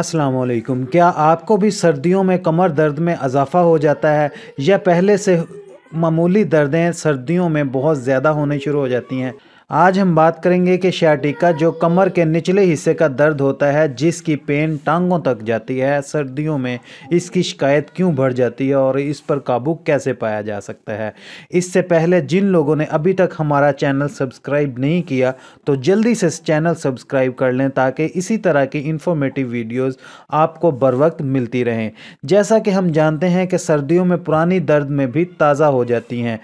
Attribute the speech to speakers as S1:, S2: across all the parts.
S1: अस्सलाम वालेकुम क्या आपको भी सर्दियों में कमर दर्द में इजाफ़ा हो जाता है या पहले से मामूली दर्दें सर्दियों में बहुत ज़्यादा होने शुरू हो जाती हैं आज हम बात करेंगे कि शाटिका जो कमर के निचले हिस्से का दर्द होता है जिसकी पेन टांगों तक जाती है सर्दियों में इसकी शिकायत क्यों बढ़ जाती है और इस पर काबू कैसे पाया जा सकता है इससे पहले जिन लोगों ने अभी तक हमारा चैनल सब्सक्राइब नहीं किया तो जल्दी से चैनल सब्सक्राइब कर लें ताकि इसी तरह की इन्फॉर्मेटिव वीडियोज़ आपको बर वक्त मिलती रहें जैसा कि हम जानते हैं कि सर्दियों में पुरानी दर्द में भी ताज़ा हो जाती हैं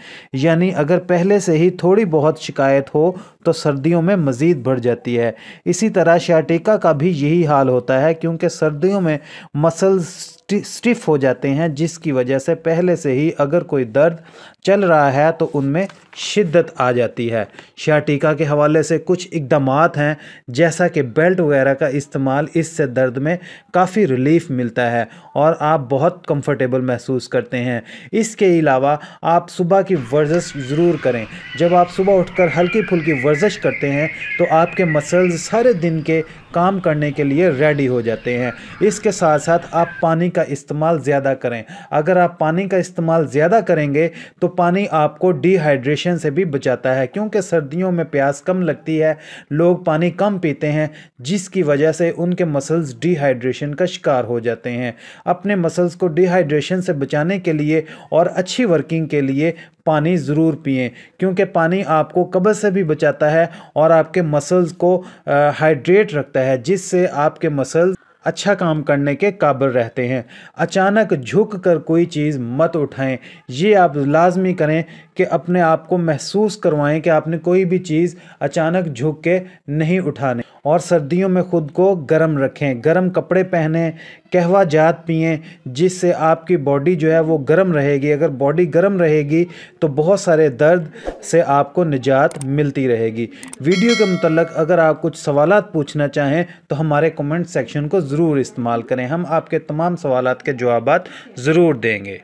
S1: यानी अगर पहले से ही थोड़ी बहुत शिकायत हो तो सर्दियों में मज़ीद बढ़ जाती है इसी तरह शाटिका का भी यही हाल होता है क्योंकि सर्दियों में मसल्स स्टिफ हो जाते हैं जिसकी वजह से पहले से ही अगर कोई दर्द चल रहा है तो उनमें शिद्दत आ जाती है शाटिका के हवाले से कुछ इकदाम हैं जैसा कि बेल्ट वगैरह का इस्तेमाल इससे दर्द में काफ़ी रिलीफ मिलता है और आप बहुत कंफर्टेबल महसूस करते हैं इसके अलावा आप सुबह की वर्जिश ज़रूर करें जब आप सुबह उठकर हल्की फुल्की वर्जिश करते हैं तो आपके मसल्स सारे दिन के काम करने के लिए रेडी हो जाते हैं इसके साथ साथ आप पानी का इस्तेमाल ज़्यादा करें अगर आप पानी का इस्तेमाल ज़्यादा करेंगे तो पानी आपको डिहाइड्रेशन से भी बचाता है क्योंकि सर्दियों में प्यास कम लगती है लोग पानी कम पीते हैं जिसकी वजह से उनके मसल्स डिहाइड्रेशन का शिकार हो जाते हैं अपने मसल्स को डिहाइड्रेशन से बचाने के लिए और अच्छी वर्किंग के लिए पानी ज़रूर पिए क्योंकि पानी आपको कब्ज़ से भी बचाता है और आपके मसल्स को हाइड्रेट रखता है जिससे आपके मसल्स अच्छा काम करने के काबिल रहते हैं अचानक झुक कर कोई चीज़ मत उठाएं ये आप लाजमी करें कि अपने आप को महसूस करवाएं कि आपने कोई भी चीज़ अचानक झुक के नहीं उठाने और सर्दियों में ख़ुद को गर्म रखें गर्म कपड़े पहनें कहवा जात पिए जिससे आपकी बॉडी जो है वो गर्म रहेगी अगर बॉडी गर्म रहेगी तो बहुत सारे दर्द से आपको निजात मिलती रहेगी वीडियो के मतलब अगर आप कुछ सवाल पूछना चाहें तो हमारे कमेंट सेक्शन को ज़रूर इस्तेमाल करें हम आपके तमाम सवाल के जवाब ज़रूर देंगे